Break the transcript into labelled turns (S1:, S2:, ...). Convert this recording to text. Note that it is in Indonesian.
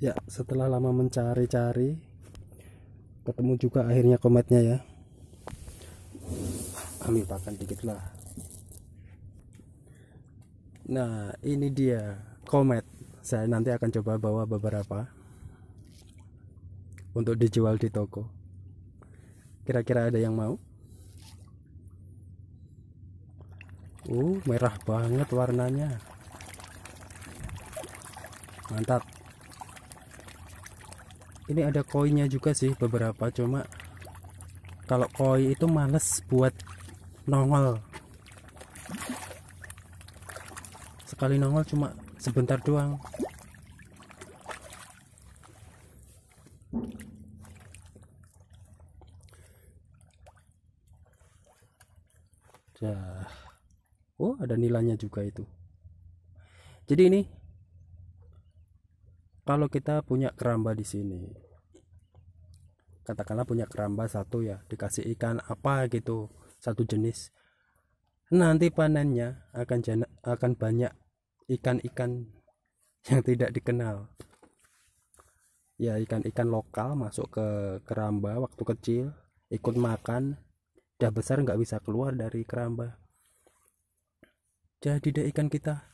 S1: ya setelah lama mencari-cari ketemu juga akhirnya kometnya ya ambil pakan dikit lah nah ini dia komet saya nanti akan coba bawa beberapa untuk dijual di toko kira-kira ada yang mau uh merah banget warnanya mantap ini ada koinnya juga sih beberapa cuma kalau koi itu males buat nongol sekali nongol cuma sebentar doang Oh, ada nilainya juga itu. Jadi ini kalau kita punya keramba di sini katakanlah punya keramba satu ya dikasih ikan apa gitu satu jenis nanti panennya akan jana, akan banyak ikan-ikan yang tidak dikenal ya ikan-ikan lokal masuk ke keramba waktu kecil ikut makan udah besar nggak bisa keluar dari keramba jadi deh ikan kita